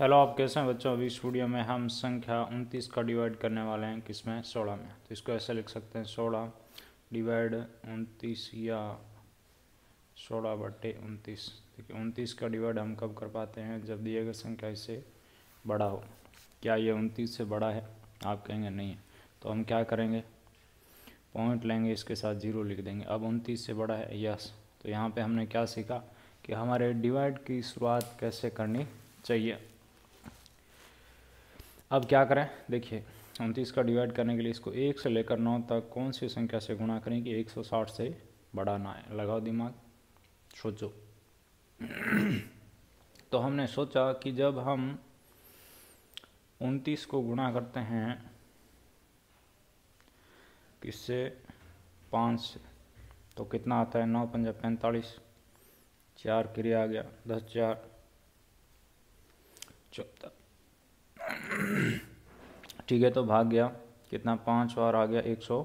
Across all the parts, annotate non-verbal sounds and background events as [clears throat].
hello आप कैसे हैं बच्चों अभी स्टूडियो में हम संख्या उनतीस का डिवाइड करने वाले हैं किसमें सोलह में तो इसको ऐसे लिख सकते हैं सोलह डिवाइड उनतीस या सोलह बटे उनतीस देखिए उनतीस का डिवाइड हम कब कर पाते हैं जब दिए गए संख्या इससे बड़ा हो क्या ये उनतीस से बड़ा है आप कहेंगे नहीं है तो हम क्या करेंगे पॉइंट लेंगे इसके साथ जीरो लिख देंगे अब उनतीस से बड़ा है यस तो यहाँ पर हमने क्या सीखा कि हमारे डिवाइड की शुरुआत कैसे करनी चाहिए अब क्या करें देखिए उनतीस का डिवाइड करने के लिए इसको एक से लेकर नौ तक कौन सी संख्या से गुणा करें कि 160 से बड़ा ना है लगाओ दिमाग सोचो [clears throat] तो हमने सोचा कि जब हम उनतीस को गुणा करते हैं किससे तो पाँच से तो कितना आता है नौ पंजा पैंतालीस चार क्रिया आ गया दस चार चौदह ठीक है तो भाग गया कितना पाँच और आ गया एक सौ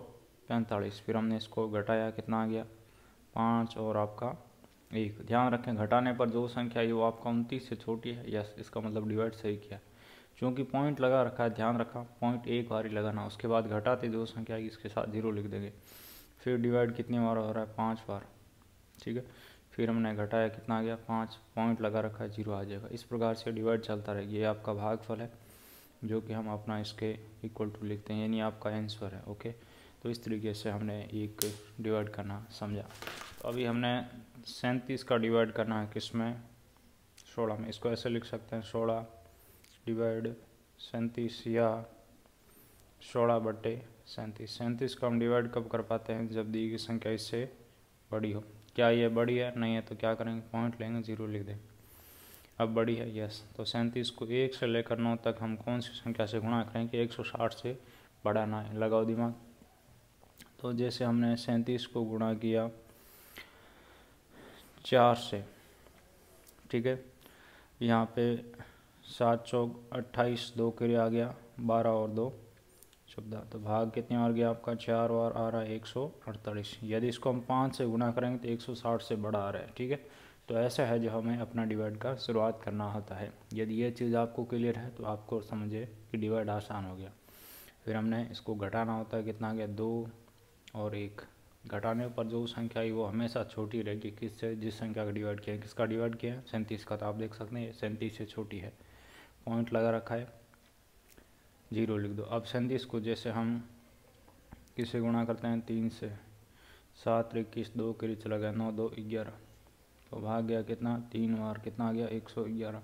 पैंतालीस फिर हमने इसको घटाया कितना आ गया पाँच और आपका एक ध्यान रखें घटाने पर जो संख्या है वो आपका उनतीस से छोटी है यस इसका मतलब डिवाइड सही किया क्योंकि पॉइंट लगा रखा है ध्यान रखा पॉइंट एक बार ही लगाना उसके बाद घटाते जो संख्या आएगी इसके साथ जीरो लिख देंगे फिर डिवाइड कितनी बार हो रहा है पाँच बार ठीक है फिर हमने घटाया कितना आ गया पाँच पॉइंट लगा रखा है जीरो आ जाएगा इस प्रकार से डिवाइड चलता रहेगा ये आपका भागफल है जो कि हम अपना इसके इक्वल टू लिखते हैं यानी आपका आंसर है ओके तो इस तरीके से हमने एक डिवाइड करना समझा तो अभी हमने सैंतीस का डिवाइड करना है किस में सोलह में इसको ऐसे लिख सकते हैं सोलह डिवाइड सैंतीस या सोलह बटे सैंतीस सैंतीस को हम डिवाइड कब कर पाते हैं जब दी गई संख्या इससे बड़ी हो क्या ये बड़ी है नहीं है तो क्या करेंगे पॉइंट लेंगे जीरो लिख देंगे अब बड़ी है यस तो सैंतीस को एक से लेकर नौ तक हम कौन सी संख्या से गुणा करें कि एक सौ साठ से बड़ा ना है लगाओ दिमाग तो जैसे हमने सैंतीस को गुणा किया चार से ठीक है यहाँ पे सात चौक अट्ठाईस दो के लिए आ गया बारह और दो शब्द तो भाग कितने और गया आपका चार और आ रहा है एक सौ अड़तालीस यदि इसको हम पाँच से गुना करेंगे तो एक सौ साठ से बड़ा आ रहा है ठीक है तो ऐसा है जो हमें अपना डिवाइड का शुरुआत करना होता है यदि ये चीज़ आपको क्लियर है तो आपको समझे कि डिवाइड आसान हो गया फिर हमने इसको घटाना होता है कितना गया दो और एक घटाने पर जो संख्या आई वो हमेशा छोटी रहेगी किससे जिस संख्या का डिवाइड किया है किसका डिवाइड किया है सैंतीस का तो आप देख सकते हैं सैंतीस से छोटी है पॉइंट लगा रखा है जीरो लिख दो अब सैंतीस को जैसे हम किससे गुणा करते हैं तीन से सात इक्कीस दो के चला गया नौ दो ग्यारह तो भाग गया कितना तीन बार कितना आ गया एक सौ ग्यारह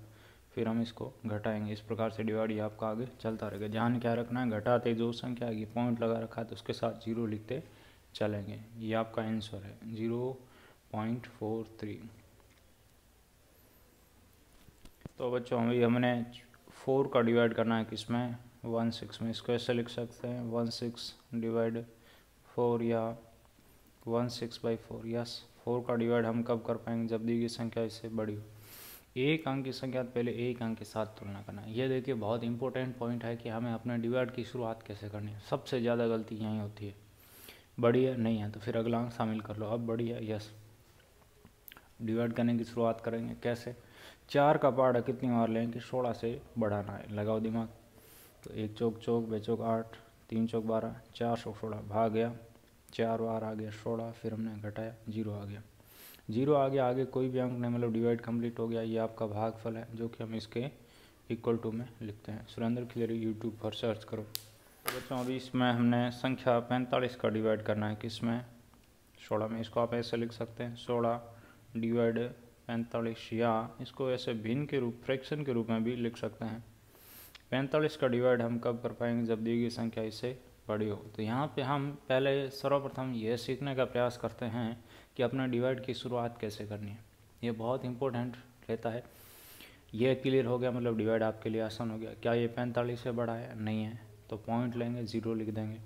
फिर हम इसको घटाएंगे इस प्रकार से डिवाइड ये आपका आगे चलता रहेगा ध्यान क्या रखना है घटाते जो संख्या आएगी पॉइंट लगा रखा है तो उसके साथ जीरो लिखते चलेंगे ये आपका आंसर है जीरो पॉइंट फोर थ्री तो बच्चों अभी हमने फोर का डिवाइड करना है किसमें वन सिक्स में इसको ऐसे लिख सकते हैं वन सिक्स डिवाइड फोर या one six by four yes four का डिवाइड हम कब कर पाएंगे जब दी गई संख्या इससे बड़ी हो एक अंक की संख्या तो पहले एक अंक के साथ तुलना करना ये देखिए बहुत इंपॉर्टेंट पॉइंट है कि हमें अपने डिवाइड की शुरुआत कैसे करनी है सबसे ज़्यादा गलती यहीं होती है बड़ी है नहीं है तो फिर अगला अंक शामिल कर लो अब बड़ी है यस डिवाइड करने की शुरुआत करेंगे कैसे चार का पार्ट कितनी बार लेंगे सोलह से बढ़ाना है लगाओ दिमाग तो एक चौक चौक बे चौक आठ तीन चौक बारह चार सौ सोलह भाग गया चार बार आ गया सोलह फिर हमने घटाया जीरो आ गया जीरो आ गया आगे कोई भी अंक नहीं मतलब डिवाइड कंप्लीट हो गया ये आपका भागफल है जो कि हम इसके इक्वल टू में लिखते हैं सुरेंद्र खिलेरी यूट्यूब पर सर्च करो तो बच्चों अभी इसमें हमने संख्या पैंतालीस का डिवाइड करना है किसमें सोलह में इसको आप ऐसे लिख सकते हैं सोलह डिवाइड पैंतालीस या इसको ऐसे भिन्न के रूप फ्रैक्शन के रूप में भी लिख सकते हैं पैंतालीस का डिवाइड हम कब कर पाएंगे जब दी गई संख्या इसे पड़ी हो तो यहाँ पे हम पहले सर्वप्रथम यह सीखने का प्रयास करते हैं कि अपने डिवाइड की शुरुआत कैसे करनी है ये बहुत इंपॉर्टेंट रहता है ये क्लियर हो गया मतलब डिवाइड आपके लिए आसान हो गया क्या ये पैंतालीस से बड़ा है नहीं है तो पॉइंट लेंगे ज़ीरो लिख देंगे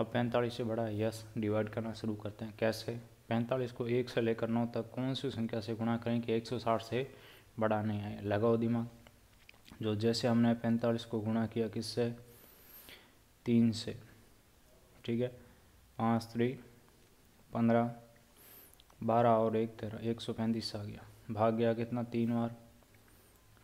अब पैंतालीस से बड़ा है यस डिवाइड करना शुरू करते हैं कैसे पैंतालीस को एक से लेकर नौ तक कौन सी संख्या से गुणा करें कि एक सौ साठ से बड़ा नहीं है लगाओ दिमाग जो जैसे हमने पैंतालीस को गुणा किया किससे तीन से ठीक है पाँच त्री पंद्रह बारह और एक तेरह एक सौ पैंतीस आ गया भाग गया कितना तीन बार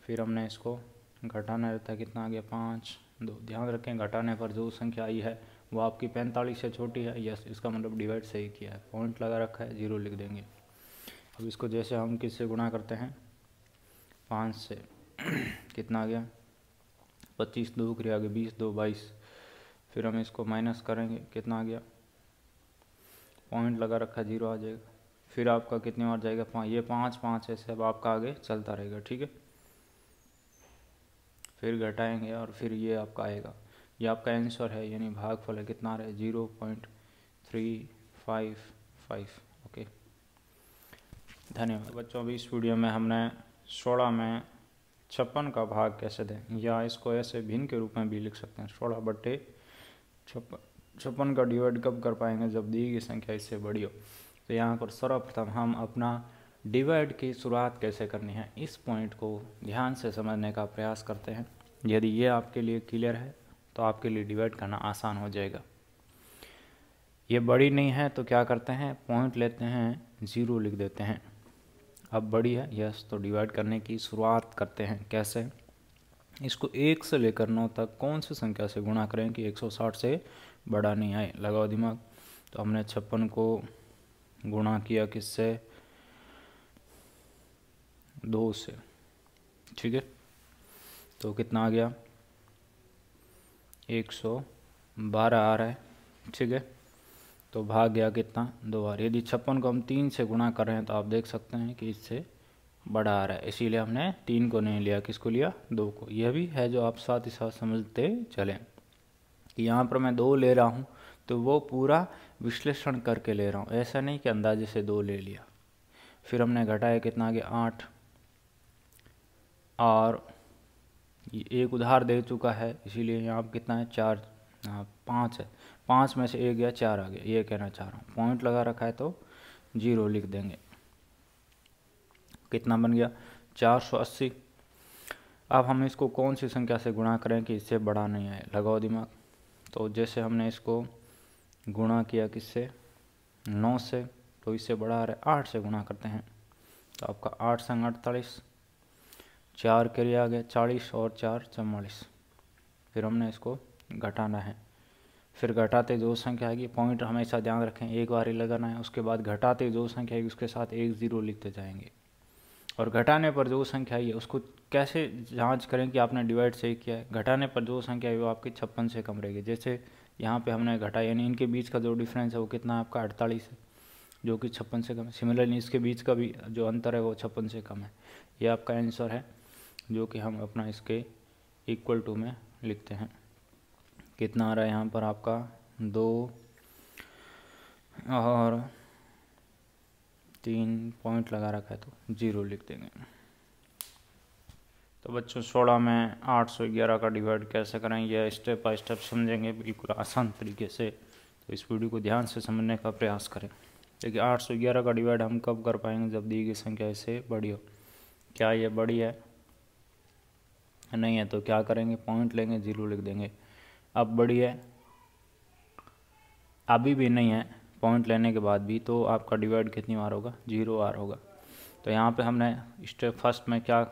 फिर हमने इसको घटाना रहता है कितना आ गया पाँच दो ध्यान रखें घटाने पर जो संख्या आई है वो आपकी पैंतालीस से छोटी है यस इसका मतलब डिवाइड सही किया है पॉइंट लगा रखा है जीरो लिख देंगे अब इसको जैसे हम किससे गुणा करते हैं पाँच से [clears throat] कितना आ गया पच्चीस दो क्रिया आगे बीस दो बाईस फिर हम इसको माइनस करेंगे कितना आ गया पॉइंट लगा रखा जीरो आ जाएगा फिर आपका कितने बार जाएगा पाँच ये पाँच पाँच ऐसे अब आपका आगे चलता रहेगा ठीक है फिर घटाएंगे और फिर ये आपका आएगा ये आपका आंसर है यानी भागफल है कितना रहे zero point three five five okay धन्यवाद बच्चों अभी इस वीडियो में हमने सोलह में छप्पन का भाग कैसे दें या इसको ऐसे भिन्न के रूप में भी लिख सकते हैं सोलह बट्टे छप्पन छप्पन का डिवाइड कब कर पाएंगे जब दी गई संख्या इससे बड़ी हो तो यहाँ पर सर्वप्रथम हम अपना डिवाइड की शुरुआत कैसे करनी है इस पॉइंट को ध्यान से समझने का प्रयास करते हैं यदि ये आपके लिए क्लियर है तो आपके लिए डिवाइड करना आसान हो जाएगा ये बड़ी नहीं है तो क्या करते हैं पॉइंट लेते हैं ज़ीरो लिख देते हैं अब बड़ी है यस तो डिवाइड करने की शुरुआत करते हैं कैसे इसको एक से लेकर नौ तक कौन सी संख्या से गुणा करें कि 160 से बड़ा नहीं आए लगाओ दिमाग तो हमने छप्पन को गुणा किया किससे दो से ठीक है तो कितना आ गया 112 आ रहा है ठीक है तो भाग गया कितना दो बार यदि छप्पन को हम तीन से गुणा कर रहे हैं तो आप देख सकते हैं कि इससे बढ़ा आ रहा है इसीलिए हमने तीन को नहीं लिया किसको लिया दो को यह भी है जो आप साथ ही साथ समझते चलें कि यहाँ पर मैं दो ले रहा हूँ तो वो पूरा विश्लेषण करके ले रहा हूँ ऐसा नहीं कि अंदाजे से दो ले लिया फिर हमने घटाया कितना आगे आठ और एक उधार दे चुका है इसीलिए यहाँ पर कितना है चार हाँ, पाँच है पाँच में से एक या चार आ गया ये कहना चाह रहा हूँ पॉइंट लगा रखा है तो जीरो लिख देंगे कितना बन गया चार सौ अस्सी अब हम इसको कौन सी संख्या से गुणा करें कि इससे बड़ा नहीं आए लगाओ दिमाग तो जैसे हमने इसको गुणा किया किससे नौ से तो इससे बड़ा आ रहा है आठ से गुणा करते हैं तो आपका आठ संग अड़तालीस चार के लिए आ गया चालीस और चार चवालीस फिर हमने इसको घटाना है फिर घटाते जो संख्या आएगी पॉइंट हमेशा ध्यान रखें एक बार ही लगाना है उसके बाद घटाते जो संख्या आएगी उसके साथ एक ज़ीरो लिखते जाएंगे और घटाने पर जो संख्या आई है उसको कैसे जांच करें कि आपने डिवाइड सही किया है घटाने पर जो संख्या आई वो आपकी छप्पन से कम रहेगी जैसे यहाँ पे हमने घटा यानी इनके बीच का जो डिफरेंस है वो कितना है आपका अड़तालीस है जो कि छप्पन से कम है सिमिलरली इसके बीच का भी जो अंतर है वो छप्पन से कम है ये आपका आंसर है जो कि हम अपना इसके इक्वल टू में लिखते हैं कितना आ रहा है यहाँ पर आपका दो और तीन पॉइंट लगा रखा है तो ज़ीरो लिख देंगे तो बच्चों सोलह में आठ सौ ग्यारह का डिवाइड कैसे करें यह स्टेप बाय स्टेप समझेंगे बिल्कुल आसान तरीके से तो इस वीडियो को ध्यान से समझने का प्रयास करें देखिए आठ सौ ग्यारह का डिवाइड हम कब कर पाएंगे जब दी गई संख्या इससे बड़ी हो क्या ये बड़ी है नहीं है तो क्या करेंगे पॉइंट लेंगे जीरो लिख देंगे अब बड़ी है अभी भी नहीं है पॉइंट लेने के बाद भी तो आपका डिवाइड कितनी बार होगा जीरो आर होगा तो यहाँ पे हमने स्टेप फर्स्ट में क्या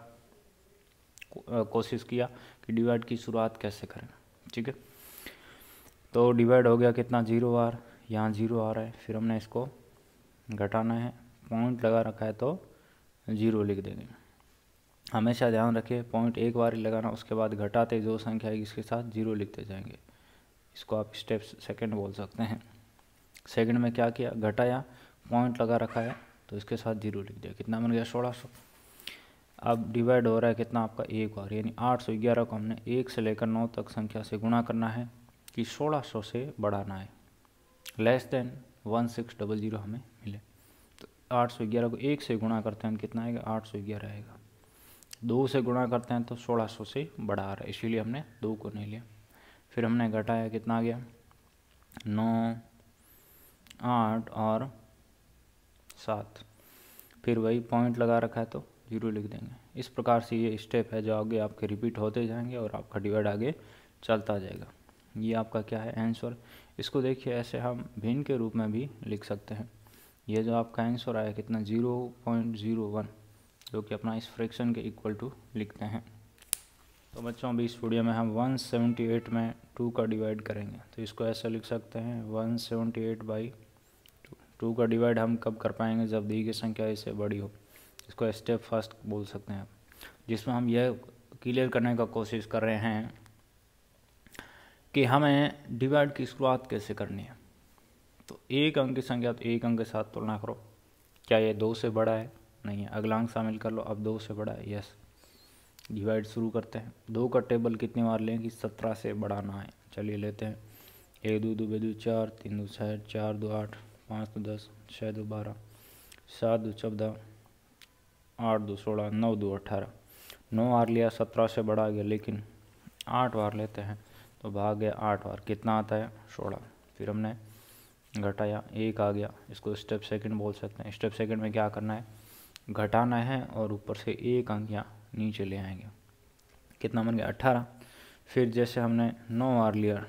कोशिश किया कि डिवाइड की शुरुआत कैसे करें ठीक है तो डिवाइड हो गया कितना जीरो आर यहाँ जीरो आ रहा है फिर हमने इसको घटाना है पॉइंट लगा रखा है तो जीरो लिख देंगे हमेशा ध्यान रखिए पॉइंट एक बार ही लगाना उसके बाद घटाते जो संख्या आएगी इसके साथ जीरो लिखते जाएंगे इसको आप स्टेप सेकंड बोल सकते हैं सेकंड में क्या किया घटाया पॉइंट लगा रखा है तो इसके साथ जीरो लिख दिया कितना बन गया सोलह सौ अब डिवाइड हो रहा है कितना आपका एक बार यानी आठ सौ ग्यारह को हमने एक से लेकर नौ तक संख्या से गुणा करना है कि सोलह सौ से बढ़ाना है less than one six double zero हमें मिले तो आठ सौ ग्यारह को एक से गुणा करते हैं तो कितना आएगा आठ सौ ग्यारह आएगा दो से गुणा करते हैं तो सोलह सौ से बढ़ा रहा है इसीलिए हमने दो को नहीं लिया फिर हमने घटाया कितना आ गया नौ आठ और सात फिर वही पॉइंट लगा रखा है तो जीरो लिख देंगे इस प्रकार से ये स्टेप है जो आगे आपके रिपीट होते जाएंगे और आपका डिवाइड आगे चलता जाएगा ये आपका क्या है आंसर इसको देखिए ऐसे हम भिन्न के रूप में भी लिख सकते हैं ये जो आपका आंसर आया कितना ज़ीरो पॉइंट ज़ीरो वन जो कि अपना इस फ्रैक्शन के इक्वल टू लिखते हैं तो बच्चों अभी इस वीडियो में हम वन सेवेंटी एट में टू का डिवाइड करेंगे तो इसको ऐसा लिख सकते हैं one seventy eight by two का डिवाइड हम कब कर पाएंगे जब दी की संख्या इससे बड़ी हो इसको स्टेप फर्स्ट बोल सकते हैं जिसमें हम यह क्लियर करने का कोशिश कर रहे हैं कि हमें डिवाइड की शुरुआत कैसे करनी है तो एक अंक की संख्या तो एक अंक के साथ तुलना करो क्या ये दो से बड़ा है नहीं है अगला अंक शामिल कर लो अब दो से बड़ा है यस डिवाइड शुरू करते हैं दो का टेबल कितनी बार लें कि सत्रह से बड़ा ना है चलिए लेते हैं एक दो दो बे दो चार तीन दो छः चार दो आठ पाँच दो दस छः दो बारह सात दो चौदह आठ दो सोलह नौ दो अट्ठारह नौ हार लिया सत्रह से बड़ा गया लेकिन आठ बार लेते हैं तो भाग गया आठ बार कितना आता है सोलह फिर हमने घटाया एक आ गया इसको स्टेप सेकंड बोल सकते हैं स्टेप सेकंड में क्या करना है घटाना है और ऊपर से एक अंकियाँ नीचे ले आएंगे कितना बन गया अट्ठारह फिर जैसे हमने नौ आर लिया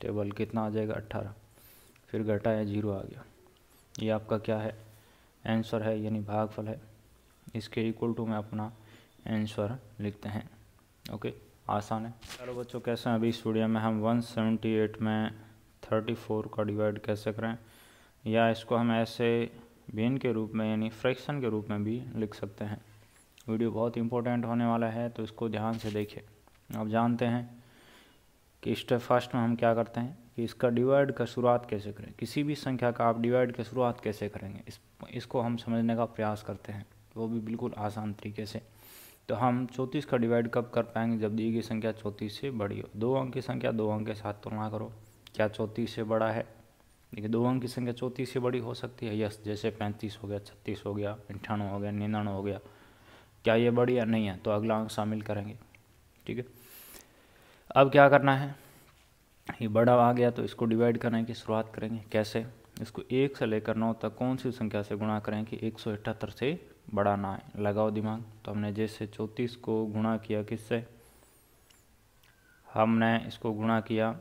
टेबल कितना आ जाएगा अट्ठारह फिर घटाया जीरो आ गया ये आपका क्या है आंसर है यानी भागफल है इसके इक्वल टू में अपना आंसर लिखते हैं ओके आसान है चलो बच्चों कैसे हैं अभी इस वीडियो में हम 178 में 34 का डिवाइड कैसे करें या इसको हम ऐसे बेन के रूप में यानी फ्रैक्शन के रूप में भी लिख सकते हैं वीडियो बहुत इंपॉर्टेंट होने वाला है तो इसको ध्यान से देखिए आप जानते हैं कि स्टेप फर्स्ट में हम क्या करते हैं कि इसका डिवाइड का शुरुआत कैसे करें किसी भी संख्या का आप डिवाइड की शुरुआत कैसे करेंगे इस इसको हम समझने का प्रयास करते हैं वो भी बिल्कुल आसान तरीके से तो हम चौंतीस का डिवाइड कब कर पाएंगे जब दी गई संख्या चौंतीस से बड़ी हो दो अंक की संख्या दो अंक के साथ तुलना करो क्या चौंतीस से बड़ा है देखिए दो अंक की संख्या चौंतीस से बड़ी हो सकती है यस जैसे पैंतीस हो गया छत्तीस हो गया अंठानवे हो गया निन्यानवे हो गया क्या ये बड़ी या नहीं है तो अगला अंक शामिल करेंगे ठीक है अब क्या करना है ये बड़ा आ गया तो इसको डिवाइड करने की शुरुआत करेंगे कैसे इसको एक से लेकर नौ तक कौन सी संख्या से गुणा करें कि एक सौ अठहत्तर से बड़ा ना आए लगाओ दिमाग तो हमने जैसे चौंतीस को गुणा किया किससे हमने इसको गुणा किया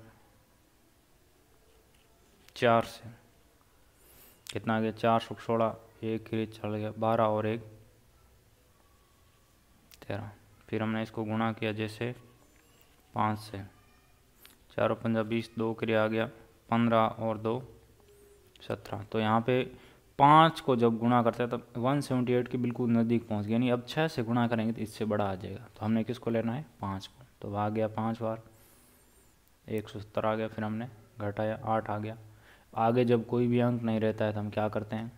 चार से कितना आ गया चार सौ सोलह एक ही चल गया बारह और एक तेरह फिर हमने इसको गुणा किया जैसे पाँच से चार पंजा बीस दो के लिए आ गया पंद्रह और दो सत्रह तो यहाँ पे पाँच को जब गुणा करते हैं तब वन सेवेंटी एट के बिल्कुल नज़दीक पहुँच गया यानी अब छः से गुणा करेंगे तो इससे बड़ा आ जाएगा तो हमने किसको लेना है पाँच को तो आ गया पाँच बार एक सौ सत्तर आ गया फिर हमने घटाया आठ आ गया आगे जब कोई भी अंक नहीं रहता है तो हम क्या करते हैं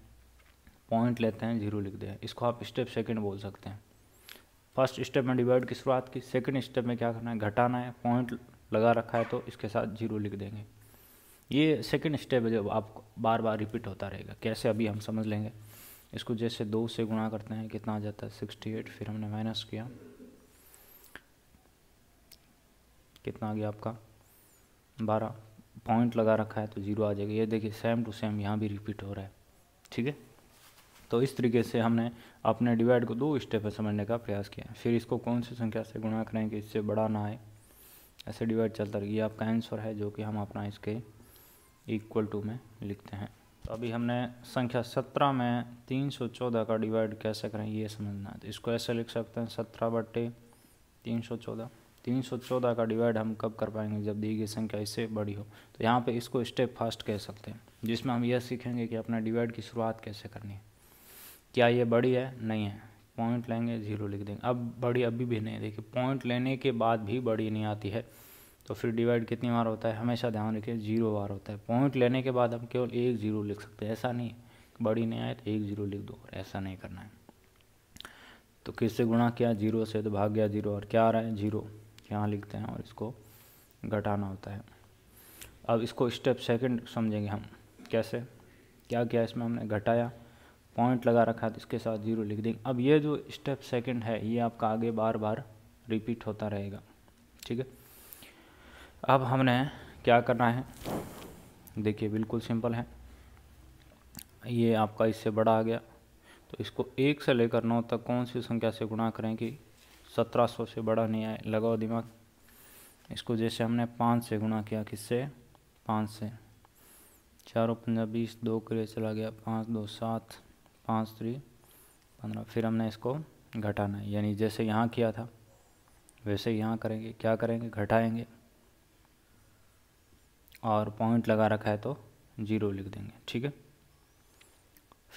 पॉइंट लेते हैं जीरो लिख दें इसको आप स्टेप सेकेंड बोल सकते हैं फर्स्ट स्टेप में डिवाइड की शुरुआत की सेकेंड स्टेप में क्या करना है घटाना है पॉइंट लगा रखा है तो इसके साथ जीरो लिख देंगे ये सेकंड स्टेप है जब आप बार बार रिपीट होता रहेगा कैसे अभी हम समझ लेंगे इसको जैसे दो से गुणा करते हैं कितना आ जाता है सिक्सटी एट फिर हमने माइनस किया कितना आ गया आपका बारह पॉइंट लगा रखा है तो जीरो आ जाएगा ये देखिए सेम टू सेम यहाँ भी रिपीट हो रहा है ठीक है तो इस तरीके से हमने अपने डिवाइड को दो स्टेप में समझने का प्रयास किया फिर इसको कौन सी संख्या से गुणा करें कि इससे बड़ा ना आए ऐसे डिवाइड चलता रहे ये आपका आंसर है जो कि हम अपना इसके इक्वल टू में लिखते हैं तो अभी हमने संख्या सत्रह में तीन सौ चौदह का डिवाइड कैसे करें ये समझना है तो इसको ऐसे लिख सकते हैं सत्रह बट्टे तीन सौ चौदह तीन सौ चौदह का डिवाइड हम कब कर पाएंगे जब दी गई संख्या इससे बड़ी हो तो यहाँ पे इसको स्टेप फास्ट कह सकते हैं जिसमें हम यह सीखेंगे कि अपना डिवाइड की शुरुआत कैसे करनी है क्या ये बड़ी है नहीं है पॉइंट लेंगे ज़ीरो लिख देंगे अब बड़ी अभी भी नहीं देखिए पॉइंट लेने के बाद भी बड़ी नहीं आती है तो फिर डिवाइड कितनी बार होता है हमेशा ध्यान रखिए जीरो बार होता है पॉइंट लेने के बाद हम केवल एक जीरो लिख सकते हैं ऐसा नहीं बड़ी नहीं आए तो एक जीरो लिख दो और ऐसा नहीं करना है तो किससे गुणा किया जीरो से तो भाग गया जीरो और क्या आ रहा है जीरो यहाँ लिखते हैं और इसको घटाना होता है अब इसको स्टेप सेकंड समझेंगे हम कैसे क्या किया इसमें हमने घटाया पॉइंट लगा रखा है तो इसके साथ ज़ीरो लिख देंगे अब ये जो स्टेप सेकंड है ये आपका आगे बार बार रिपीट होता रहेगा ठीक है अब हमने क्या करना है देखिए बिल्कुल सिंपल है ये आपका इससे बड़ा आ गया तो इसको एक से लेकर नौ तक कौन सी संख्या से गुणा करें कि सत्रह सौ से बड़ा नहीं आए लगाओ दिमाग इसको जैसे हमने पाँच से गुणा किया किससे पाँच से चारों पंद्रह बीस दो के लिए चला गया पाँच दो सात पाँच थ्री पंद्रह फिर हमने इसको घटाना है यानी जैसे यहाँ किया था वैसे यहाँ करेंगे क्या करेंगे घटाएंगे और पॉइंट लगा रखा है तो ज़ीरो लिख देंगे ठीक है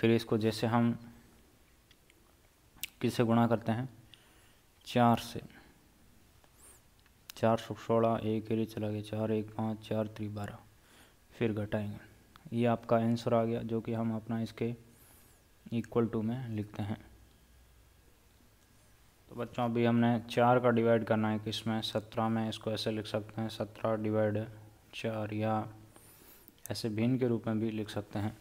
फिर इसको जैसे हम किससे गुणा करते हैं चार से चार सौ सोलह एक एरे चला गया चार एक पाँच चार त्री बारह फिर घटाएंगे ये आपका आंसर आ गया जो कि हम अपना इसके इक्वल टू में लिखते हैं तो बच्चों अभी हमने चार का डिवाइड करना है किस में सत्रह में इसको ऐसे लिख सकते हैं सत्रह डिवाइड चार या ऐसे भिन्न के रूप में भी लिख सकते हैं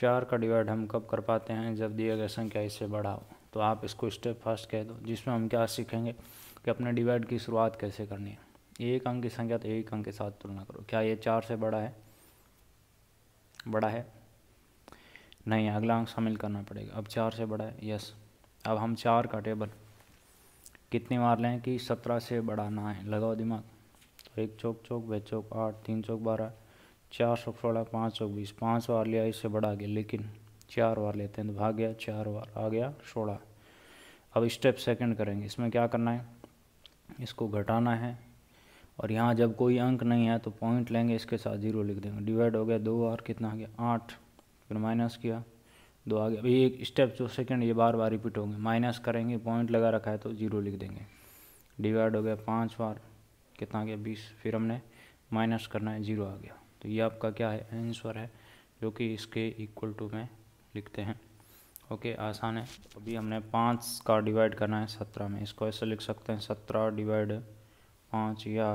चार का डिवाइड हम कब कर पाते हैं जब दिया गया संख्या इससे बड़ा हो तो आप इसको स्टेप फर्स्ट कह दो जिसमें हम क्या सीखेंगे कि अपने डिवाइड की शुरुआत कैसे करनी है एक अंक की संख्या तो एक अंक के साथ तुलना करो क्या ये चार से बड़ा है बड़ा है नहीं अगला अंक शामिल करना पड़ेगा अब चार से बड़ा है यस अब हम चार का टेबल कितनी बार लें कि सत्रह से बड़ा ना है लगाओ दिमाग तो एक चौक चौक वे चौक आठ तीन चौक बारह चार सौ सोलह पाँच सौ बीस पाँच बार लिया इससे बड़ा आ गया लेकिन चार बार लेते हैं तो भाग गया चार बार आ गया सोलह अब स्टेप सेकंड करेंगे इसमें क्या करना है इसको घटाना है और यहाँ जब कोई अंक नहीं है तो पॉइंट लेंगे इसके साथ जीरो लिख देंगे डिवाइड हो गया दो बार कितना आ गया आठ फिर माइनस किया दो आ गया अभी एक स्टेप जो सेकंड ये बार बार रिपीट होंगे माइनस करेंगे पॉइंट लगा रखा है तो जीरो लिख देंगे डिवाइड हो गया पाँच बार कितना आ गया बीस फिर हमने माइनस करना है जीरो आ गया तो ये आपका क्या है आंसर है जो कि इसके इक्वल टू में लिखते हैं ओके आसान है अभी हमने पाँच का डिवाइड करना है सत्रह में इसको ऐसे लिख सकते हैं सत्रह डिवाइड पाँच या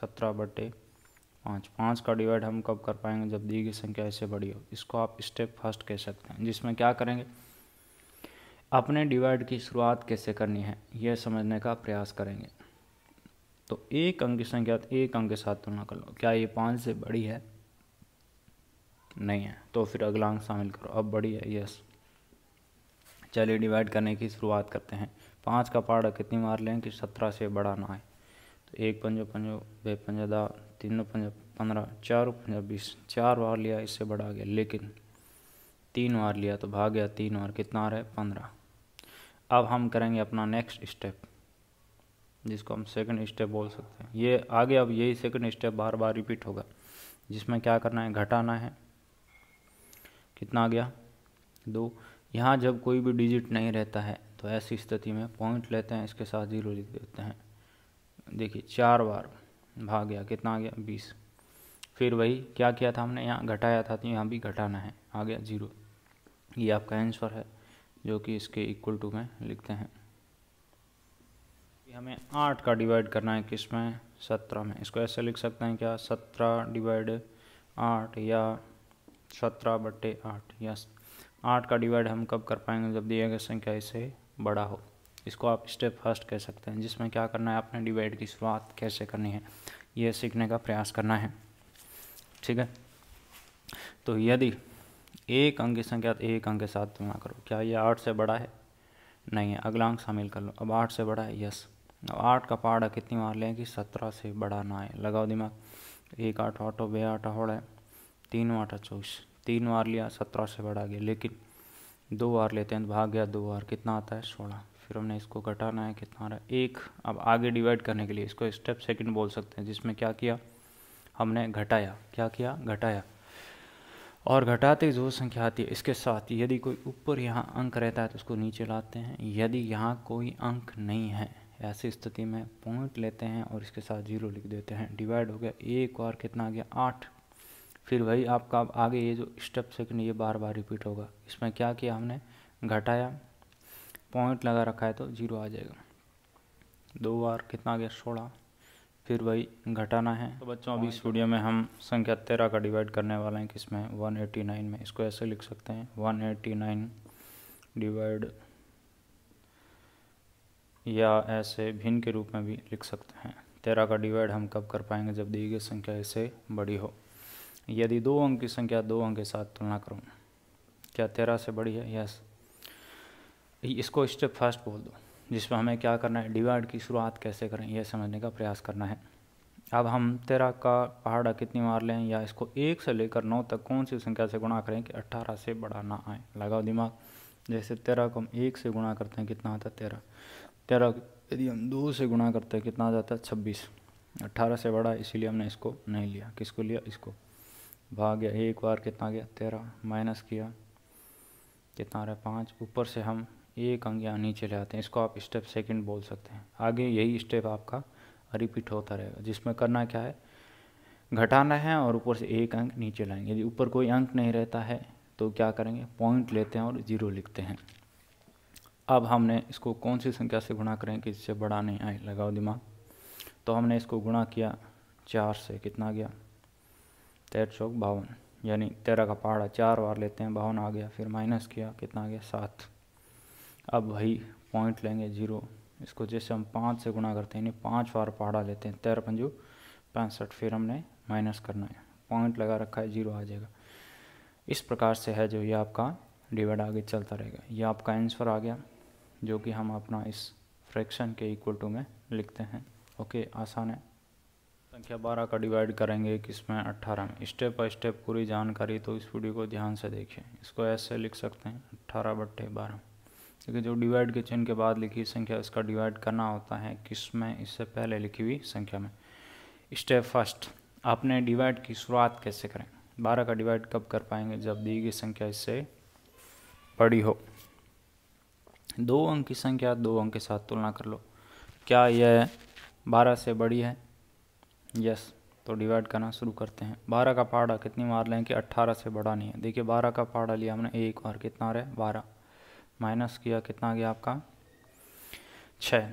सत्रह बटे पाँच पाँच का डिवाइड हम कब कर पाएंगे जब दी गई संख्या ऐसे बड़ी हो इसको आप स्टेप फर्स्ट कह सकते हैं जिसमें क्या करेंगे अपने डिवाइड की शुरुआत कैसे करनी है यह समझने का प्रयास करेंगे तो एक अंक की संख्या एक अंक के साथ तुलना कर लो क्या ये पाँच से बड़ी है नहीं है तो फिर अगला अंक शामिल करो अब बड़ी है यस चलिए डिवाइड करने की शुरुआत करते हैं पाँच का पहाड़ कितनी मार लें कि सत्रह से बड़ा ना आए तो एक पंजो पंजो बे पंजा दा तीनों पंजा पंद्रह चार पंद्रह बीस चार बार लिया इससे बड़ा गया लेकिन तीन बार लिया तो भाग गया तीन बार कितना आ रहा है पंद्रह अब हम करेंगे अपना नेक्स्ट स्टेप जिसको हम सेकंड स्टेप बोल सकते हैं ये आगे अब यही सेकंड स्टेप बार बार रिपीट होगा जिसमें क्या करना है घटाना है कितना आ गया दो यहाँ जब कोई भी डिजिट नहीं रहता है तो ऐसी स्थिति में पॉइंट लेते हैं इसके साथ जीरो लिख देते हैं देखिए चार बार भाग गया कितना आ गया बीस फिर वही क्या किया था हमने यहाँ घटाया था तो यहाँ भी घटाना है आ गया ज़ीरो ये आपका आंसर है जो कि इसके इक्वल टू में लिखते हैं हमें आठ का डिवाइड करना है किस में सत्रह में इसको ऐसे लिख सकते हैं क्या सत्रह डिवाइड आठ या सत्रह बट्टे आठ या आठ का डिवाइड हम कब कर पाएंगे जब दिए गए संख्या इससे बड़ा हो इसको आप स्टेप फर्स्ट कह सकते हैं जिसमें क्या करना है आपने डिवाइड की शुरुआत कैसे करनी है ये सीखने का प्रयास करना है ठीक है तो यदि एक अंक की संख्या तो एक अंक के साथ तुलना करो क्या यह आठ से बड़ा है नहीं है अगला अंक शामिल कर लो अब आठ से बड़ा है यस अब आठ का पहाड़ा कितनी मार लें कि सत्रह से बड़ा ना है लगाओ दिमाग एक आठ हो बे आठ होड़ है तीन आठ चौबीस तीन बार लिया सत्रह से बड़ा गया लेकिन दो बार लेते हैं तो भाग गया दो बार कितना आता है सोलह फिर हमने इसको घटाना है कितना आ रहा है एक अब आगे डिवाइड करने के लिए इसको स्टेप सेकंड बोल सकते हैं जिसमें क्या किया हमने घटाया क्या किया घटाया और घटाते जो संख्या आती है इसके साथ यदि कोई ऊपर यहाँ अंक रहता है तो उसको नीचे लाते हैं यदि यहाँ कोई अंक नहीं है ऐसी स्थिति में पॉइंट लेते हैं और इसके साथ जीरो लिख देते हैं डिवाइड हो गया एक और कितना आ गया आठ फिर वही आपका आगे ये जो स्टेप सेकंड ये बार बार रिपीट होगा इसमें क्या किया हमने घटाया पॉइंट लगा रखा है तो जीरो आ जाएगा दो बार कितना आ गया सोलह फिर वही घटाना है तो बच्चों अभी इस वीडियो में हम संख्या तेरह का डिवाइड करने वाले हैं किसमें नाइन में इसको ऐसे लिख सकते हैं वन नाइन डिवाइड या ऐसे भिन्न के रूप में भी लिख सकते हैं तेरह का डिवाइड हम कब कर पाएंगे जब दी गई संख्या इससे बड़ी हो यदि दो अंक की संख्या दो अंक के साथ तुलना करूँ क्या तेरह से बड़ी है यस इसको स्टेप फर्स्ट बोल दो जिसमें हमें क्या करना है डिवाइड की शुरुआत कैसे करें यह समझने का प्रयास करना है अब हम तेरह का पहाड़ा कितनी बार लें या इसको एक से लेकर नौ तक कौन सी संख्या से गुणा करें कि अट्ठारह से बड़ा ना आए लगाओ दिमाग जैसे तेरह को हम एक से गुणा करते हैं कितना आता है तेरह तेरह यदि हम दो से गुणा करते हैं कितना आ जाता है छब्बीस अट्ठारह से बड़ा इसीलिए हमने इसको नहीं लिया किसको लिया इसको भाग गया एक बार कितना गया तेरह माइनस किया कितना आ रहा है पाँच ऊपर से हम ये एक यहाँ नीचे ले आते हैं इसको आप स्टेप सेकंड बोल सकते हैं आगे यही स्टेप आपका रिपीट होता रहेगा जिसमें करना क्या है घटाना है और ऊपर से एक अंक नीचे लाएंगे यदि ऊपर कोई अंक नहीं रहता है तो क्या करेंगे पॉइंट लेते हैं और ज़ीरो लिखते हैं अब हमने इसको कौन सी संख्या से गुणा करें कि इससे बड़ा नहीं आए लगाओ दिमाग तो हमने इसको गुणा किया चार से कितना गया तेरह चौक बावन यानी तेरह का पहाड़ा चार बार लेते हैं बावन आ गया फिर माइनस किया कितना आ गया सात अब भाई पॉइंट लेंगे जीरो इसको जैसे हम पाँच से गुणा करते हैं यानी पाँच बार पहाड़ा लेते हैं तेरह पंजू पैंसठ फिर हमने माइनस करना है पॉइंट लगा रखा है जीरो आ जाएगा इस प्रकार से है जो ये आपका डिवाइड आगे चलता रहेगा ये आपका आंसर आ गया जो कि हम अपना इस फ्रैक्शन के इक्वल टू में लिखते हैं ओके आसान है संख्या बारह का डिवाइड करेंगे किसमें अट्ठारह में स्टेप बाई स्टेप पूरी जानकारी तो इस वीडियो को ध्यान से देखें इसको ऐसे लिख सकते हैं अट्ठारह बट्टे बारह देखिए जो डिवाइड के चिन्ह के बाद लिखी संख्या इसका डिवाइड करना होता है किस में इससे पहले लिखी हुई संख्या में स्टेप फर्स्ट आपने डिवाइड की शुरुआत कैसे करें बारह का डिवाइड कब कर पाएंगे जब दी गई संख्या इससे बड़ी हो दो अंक की संख्या दो अंक के साथ तुलना कर लो क्या यह बारह से बड़ी है यस तो डिवाइड करना शुरू करते हैं बारह का पहाड़ा कितनी बार लें कि अट्ठारह से बड़ा नहीं है देखिए बारह का पहाड़ा लिया हमने एक और कितना आ रहा है बारह माइनस किया कितना गया आपका छः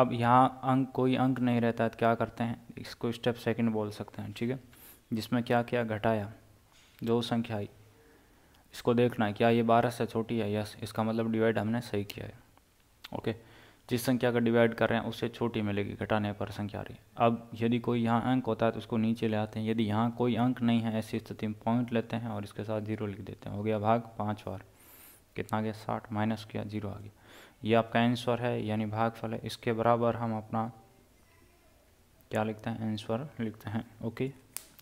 अब यहाँ अंक कोई अंक नहीं रहता है तो क्या करते हैं इसको स्टेप सेकंड बोल सकते हैं ठीक है जिसमें क्या किया घटाया जो संख्या आई इसको देखना है क्या ये बारह से छोटी है यस इसका मतलब डिवाइड हमने सही किया है ओके जिस संख्या का डिवाइड कर रहे हैं उससे छोटी मिलेगी घटाने पर संख्या आ रही है अब यदि कोई यहाँ अंक होता है तो उसको नीचे ले आते हैं यदि यहाँ कोई अंक नहीं है ऐसी स्थिति में पॉइंट लेते हैं और इसके साथ जीरो लिख देते हैं हो गया भाग पाँच बार कितना आ गया साठ माइनस किया जीरो आ गया ये आपका आंसर है यानी भागफल है इसके बराबर हम अपना क्या लिखते हैं आंसर लिखते हैं ओके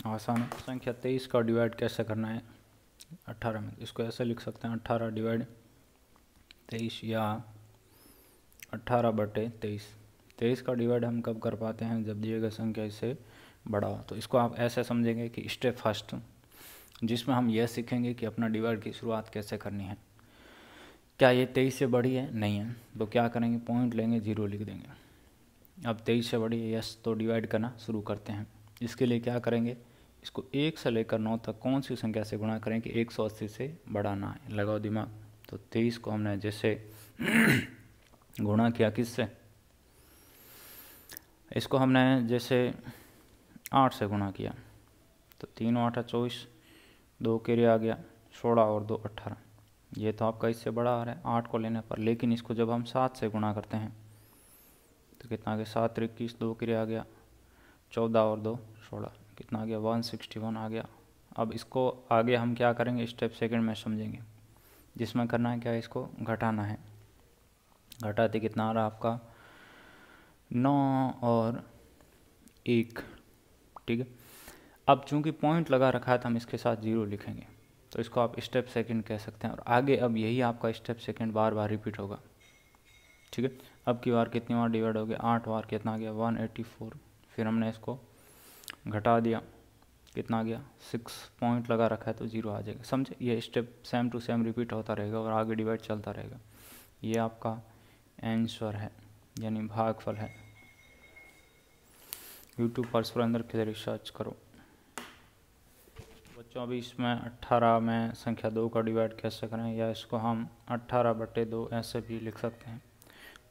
आसान संख्या तेईस का डिवाइड कैसे करना है अट्ठारह में इसको ऐसे लिख सकते हैं अट्ठारह डिवाइड तेईस या अट्ठारह बटे तेईस तेईस का डिवाइड हम कब कर पाते हैं जब दिए गए संख्या इससे बड़ा हो तो इसको आप ऐसे समझेंगे कि स्टेप फर्स्ट जिसमें हम यह सीखेंगे कि अपना डिवाइड की शुरुआत कैसे करनी है क्या ये तेईस से बड़ी है नहीं है तो क्या करेंगे पॉइंट लेंगे जीरो लिख देंगे अब तेईस से बड़ी है यस तो डिवाइड करना शुरू करते हैं इसके लिए क्या करेंगे इसको एक से लेकर नौ तक कौन सी संख्या से गुणा करें कि एक सौ अस्सी से ना है लगाओ दिमाग तो तेईस को हमने जैसे [clears throat] गुणा किया किससे इसको हमने जैसे आठ से गुणा किया तो तीन आठ चौबीस दो के लिए आ गया सोलह और दो अट्ठारह ये तो आपका इससे बड़ा आ रहा है आठ को लेने पर लेकिन इसको जब हम सात से गुणा करते हैं तो कितना आ गया सात इक्कीस दो किरे आ गया चौदह और दो सोलह कितना आ गया वन सिक्सटी वन आ गया अब इसको आगे हम क्या करेंगे स्टेप सेकंड में समझेंगे जिसमें करना है क्या इसको घटाना है घटाते कितना आ रहा आपका नौ और एक ठीक है अब चूंकि पॉइंट लगा रखा है तो हम इसके साथ ज़ीरो लिखेंगे तो इसको आप स्टेप सेकंड कह सकते हैं और आगे अब यही आपका स्टेप सेकंड बार बार रिपीट होगा ठीक है अब की बार कितनी बार डिवाइड हो गया आठ बार कितना गया वन एटी फोर फिर हमने इसको घटा दिया कितना गया सिक्स पॉइंट लगा रखा है तो जीरो आ जाएगा समझे ये step same to same repeat होता रहेगा और आगे डिवाइड चलता रहेगा ये आपका एंसर है यानी भागफल है यूट्यूब पर्स पर अंदर फिर रिसर्च करो चौबीस में अट्ठारह में संख्या दो का डिवाइड कैसे करें या इसको हम अट्ठारह बटे दो ऐसे भी लिख सकते हैं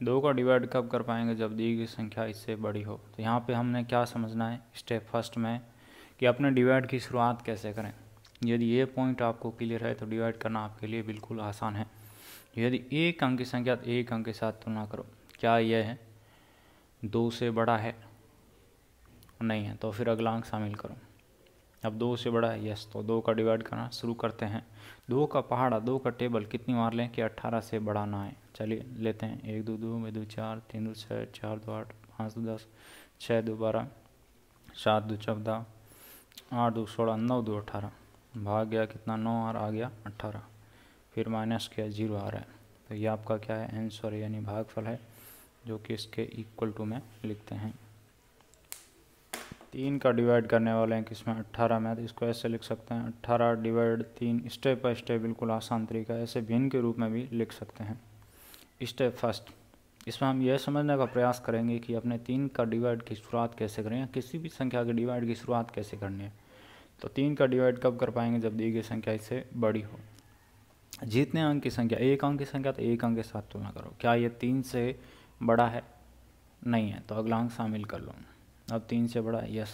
दो का डिवाइड कब कर पाएंगे जब दी गई संख्या इससे बड़ी हो तो यहाँ पे हमने क्या समझना है स्टेप फर्स्ट में कि अपने डिवाइड की शुरुआत कैसे करें यदि ये पॉइंट आपको क्लियर है तो डिवाइड करना आपके लिए बिल्कुल आसान है यदि एक अंक की संख्या तो एक अंक के साथ तुलना करो क्या यह है दो से बड़ा है नहीं है तो फिर अगला अंक शामिल करो अब दो से बड़ा है यस तो दो का डिवाइड करना शुरू करते हैं दो का पहाड़ा दो का टेबल कितनी मार लें कि अट्ठारह से बड़ा ना आए चलिए लेते हैं एक दो दो में दो चार तीन दो छः चार दो आठ पाँच दो दस छः दो बारह सात दो चौदह आठ दो सोलह नौ दो अठारह भाग गया कितना नौ और आ गया अट्ठारह फिर माइनस किया जीरो आ रहा है तो ये आपका क्या है आंसर यानी भागफल है जो कि इसके इक्वल टू में लिखते हैं तीन का डिवाइड करने वाले हैं किसमें अट्ठारह में तो इसको ऐसे लिख सकते हैं अट्ठारह डिवाइड तीन स्टेप बाई स्टेप बिल्कुल आसान तरीका ऐसे भिन्न के रूप में भी लिख सकते हैं स्टेप फर्स्ट इसमें हम यह समझने का प्रयास करेंगे कि अपने तीन का डिवाइड की शुरुआत कैसे करें या किसी भी संख्या के डिवाइड की शुरुआत कैसे करनी है तो तीन का डिवाइड कब कर पाएंगे जब दी गई संख्या इससे बड़ी हो जितने अंक की संख्या एक अंक की संख्या तो एक अंक के साथ तुलना करो क्या ये तीन से बड़ा है नहीं है तो अगला अंक शामिल कर लो अब तीन से बड़ा यस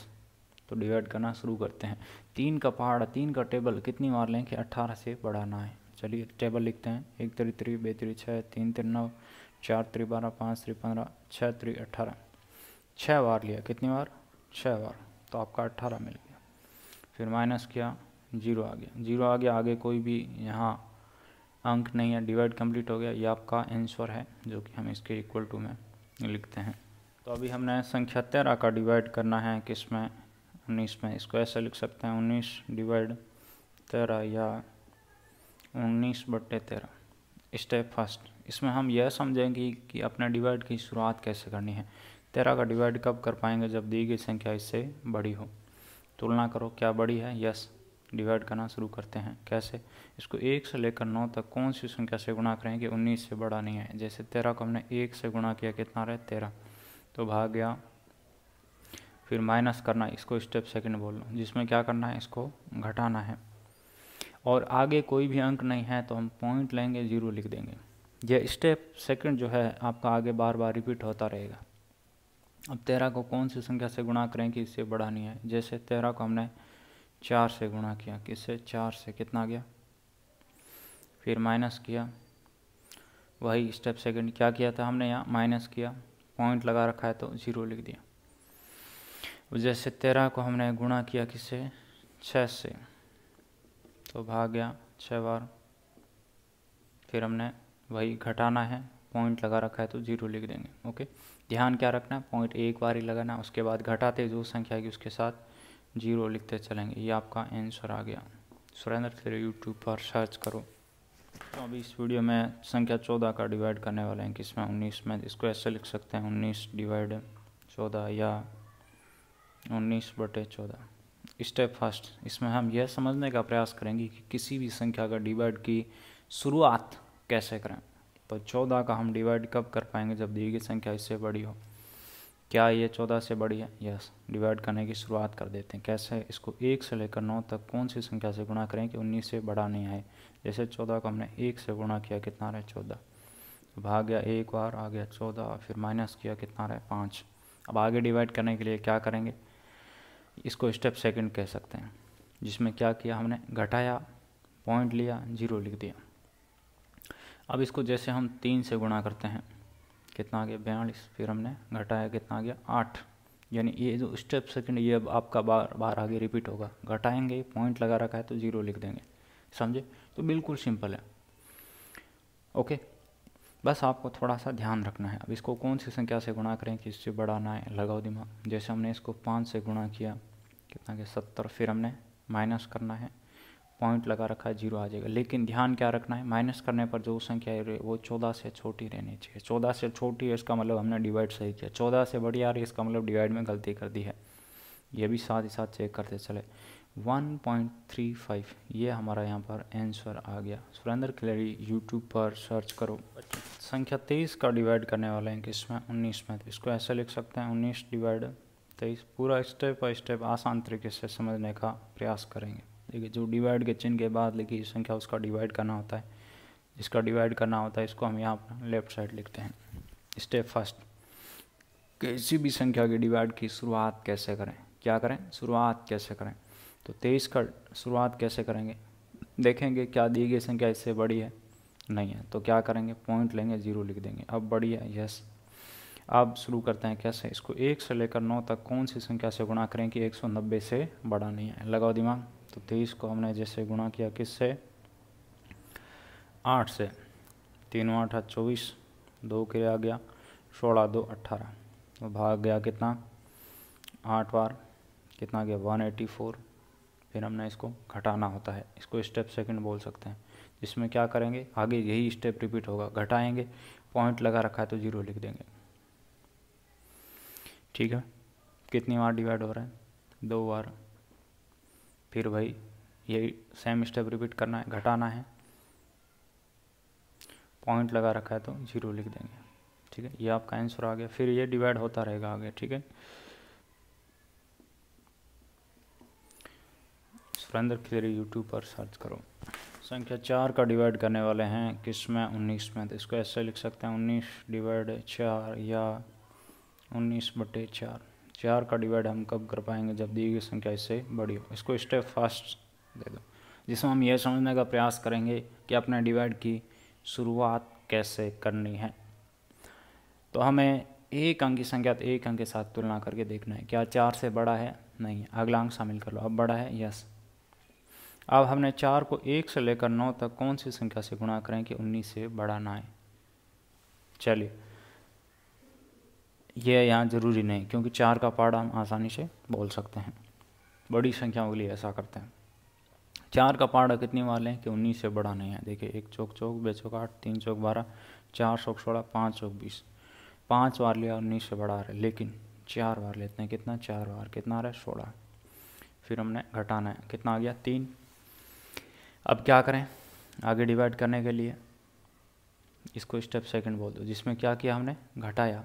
तो डिवाइड करना शुरू करते हैं तीन का पहाड़ तीन का टेबल कितनी बार लेंगे अट्ठारह से बढ़ाना है चलिए टेबल लिखते हैं एक त्री त्री बे त्री छः तीन तिर नौ चार त्री बारह पाँच त्री पंद्रह छः त्री अट्ठारह छः बार लिया कितनी बार छः बार तो आपका अट्ठारह मिल गया फिर माइनस किया जीरो आ गया जीरो आ गया आगे कोई भी यहाँ अंक नहीं है डिवाइड कंप्लीट हो गया ये आपका आंसर है जो कि हम इसके इक्वल टू में लिखते हैं तो अभी हमने संख्या तेरह का डिवाइड करना है किस में उन्नीस में इसको ऐसे लिख सकते हैं उन्नीस डिवाइड तेरह या उन्नीस बट्टे तेरह स्टेप फर्स्ट इसमें हम यह समझेंगे कि अपने डिवाइड की शुरुआत कैसे करनी है तेरह का डिवाइड कब कर पाएंगे जब दी गई संख्या इससे बड़ी हो तुलना करो क्या बड़ी है यस डिवाइड करना शुरू करते हैं कैसे इसको एक से लेकर नौ तक कौन सी संख्या से गुणा करें कि उन्नीस से बड़ा नहीं है जैसे तेरह को हमने एक से गुणा किया कितना रहे तेरह तो भाग गया फिर माइनस करना इसको स्टेप सेकंड बोल जिसमें क्या करना है इसको घटाना है और आगे कोई भी अंक नहीं है तो हम पॉइंट लेंगे ज़ीरो लिख देंगे यह स्टेप सेकंड जो है आपका आगे बार बार रिपीट होता रहेगा अब तेरह को कौन सी संख्या से गुणा करें कि इससे बड़ा नहीं है जैसे तेरह को हमने चार से गुणा किया किससे चार से कितना गया फिर माइनस किया वही स्टेप सेकंड क्या किया था हमने यहाँ माइनस किया पॉइंट लगा रखा है तो ज़ीरो लिख दिया जैसे तेरह को हमने गुणा किया किससे छः से तो भाग गया छः बार फिर हमने वही घटाना है पॉइंट लगा रखा है तो जीरो लिख देंगे ओके ध्यान क्या रखना है पॉइंट एक बार ही लगाना उसके बाद घटाते जो संख्या की उसके साथ जीरो लिखते चलेंगे ये आपका आंसर आ गया सुरेंद्र फिर यूट्यूब पर सर्च करो तो अभी इस वीडियो में संख्या चौदह का डिवाइड करने वाले हैं किसमें उन्नीस में इसको ऐसे लिख सकते हैं उन्नीस डिवाइड चौदह या उन्नीस बटे चौदह स्टेप फर्स्ट इसमें हम यह समझने का प्रयास करेंगे कि किसी भी संख्या का डिवाइड की शुरुआत कैसे करें तो चौदह का हम डिवाइड कब कर पाएंगे जब दी गई संख्या इससे बड़ी हो क्या ये चौदह से बड़ी है यस डिवाइड करने की शुरुआत कर देते हैं कैसे इसको एक से लेकर नौ तक कौन सी संख्या से गुणा करें कि उन्नीस से बड़ा नहीं आए जैसे चौदह को हमने एक से गुणा किया कितना रहे चौदह तो भाग गया एक बार आ गया चौदह फिर माइनस किया कितना रहे पाँच अब आगे डिवाइड करने के लिए क्या करेंगे इसको स्टेप सेकंड कह सकते हैं जिसमें क्या किया हमने घटाया पॉइंट लिया जीरो लिख दिया अब इसको जैसे हम तीन से गुणा करते हैं कितना आ गया बयालीस फिर हमने घटाया कितना आ गया आठ यानी ये जो स्टेप सेकंड ये अब आपका बार बार आगे रिपीट होगा घटाएंगे पॉइंट लगा रखा है तो जीरो लिख देंगे समझे तो बिल्कुल सिंपल है ओके बस आपको थोड़ा सा ध्यान रखना है अब इसको कौन सी संख्या से गुणा करें कि इससे बड़ा ना लगाओ दिमाग जैसे हमने इसको पाँच से गुणा किया कितना कि सत्तर फिर हमने माइनस करना है पॉइंट लगा रखा है जीरो आ जाएगा लेकिन ध्यान क्या रखना है माइनस करने पर जो संख्या है वो चौदह से छोटी रहनी चाहिए चौदह से छोटी है इसका मतलब हमने डिवाइड सही किया चौदह से बड़ी आ रही है इसका मतलब डिवाइड में गलती कर दी है ये भी साथ ही साथ चेक करते चले 1.35 ये हमारा यहाँ पर आंसर आ गया सुरेंद्र खिलाड़ी यूट्यूब पर सर्च करो संख्या 23 का डिवाइड करने वाले हैं किसमें 19 में तो इसको ऐसे लिख सकते हैं 19 डिवाइड तेईस पूरा स्टेप बाई स्टेप आसान तरीके से समझने का प्रयास करेंगे देखिए जो डिवाइड के चिन्ह के बाद लिखी संख्या उसका डिवाइड करना होता है जिसका डिवाइड करना होता है इसको हम यहाँ पर लेफ्ट साइड लिखते हैं स्टेप फर्स्ट किसी भी संख्या की डिवाइड की शुरुआत कैसे करें क्या करें शुरुआत कैसे करें तो तेईस का शुरुआत कैसे करेंगे देखेंगे क्या दी गई संख्या इससे बड़ी है नहीं है तो क्या करेंगे पॉइंट लेंगे जीरो लिख देंगे अब बड़ी है यस अब शुरू करते हैं कैसे इसको एक से लेकर नौ तक कौन सी संख्या से गुणा करें कि एक सौ नब्बे से बड़ा नहीं है लगाओ दिमाग तो तेईस को हमने जैसे गुणा किया किससे आठ से तीनों आठ चौबीस दो के आ गया सोलह दो अट्ठारह तो भाग गया कितना आठ बार कितना गया वन एटी फोर फिर हमने इसको घटाना होता है इसको स्टेप सेकंड बोल सकते हैं जिसमें क्या करेंगे आगे यही स्टेप रिपीट होगा घटाएंगे पॉइंट लगा रखा है तो ज़ीरो लिख देंगे ठीक है कितनी बार डिवाइड हो रहा है दो बार फिर भाई यही सेम स्टेप रिपीट करना है घटाना है पॉइंट लगा रखा है तो ज़ीरो लिख देंगे ठीक है ये आपका आंसर आ गया फिर ये डिवाइड होता रहेगा आगे ठीक है सुरेंद्र खिलेरी यूट्यूब पर सर्च करो संख्या चार का डिवाइड करने वाले हैं किस में उन्नीस में तो इसको ऐसे लिख सकते हैं उन्नीस डिवाइड चार या उन्नीस बटे चार चार का डिवाइड हम कब कर पाएंगे जब दी गई संख्या इससे बड़ी हो इसको स्टेप फास्ट दे दो जिसमें हम यह समझने का प्रयास करेंगे कि अपने डिवाइड की शुरुआत कैसे करनी है तो हमें एक अंक की संख्या तो एक अंक के साथ तुलना करके देखना है क्या चार से बड़ा है नहीं अगला अंक शामिल कर लो अब बड़ा है यस अब हमने चार को एक से लेकर नौ तक कौन सी संख्या से गुणा करें कि उन्नीस से बड़ा ना है चलिए यह यहाँ ज़रूरी नहीं क्योंकि चार का पार्ट हम आसानी से बोल सकते हैं बड़ी संख्याओं के लिए ऐसा करते हैं चार का पाड़ा कितनी वाले हैं कि उन्नीस से बड़ा नहीं है देखिए एक चौक चौक बे चौक आठ तीन चौक बारह चार चौक सोलह पाँच चौक बीस पाँच बार लिया उन्नीस से बड़ा रहा है लेकिन चार बार लेते हैं कितना चार बार कितना आ रहा है सोलह फिर हमने घटाना है कितना आ गया तीन अब क्या करें आगे डिवाइड करने के लिए इसको स्टेप सेकंड बोल दो जिसमें क्या किया हमने घटाया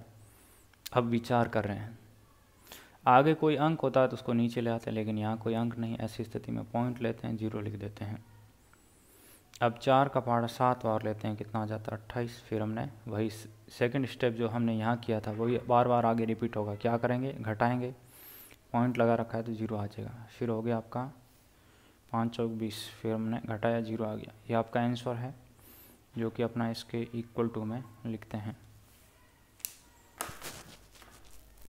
अब विचार कर रहे हैं आगे कोई अंक होता है तो उसको नीचे ले आते हैं लेकिन यहाँ कोई अंक नहीं ऐसी स्थिति में पॉइंट लेते हैं जीरो लिख देते हैं अब चार का पहाड़ा सात बार लेते हैं कितना आ जाता है अट्ठाईस फिर हमने वही सेकंड स्टेप जो हमने यहाँ किया था वही बार बार आगे रिपीट होगा क्या करेंगे घटाएंगे पॉइंट लगा रखा है तो जीरो आ जाएगा फिर हो गया आपका पाँच चौक बीस फिर हमने घटाया जीरो आ गया ये आपका आंसर है जो कि अपना इसके इक्वल टू में लिखते हैं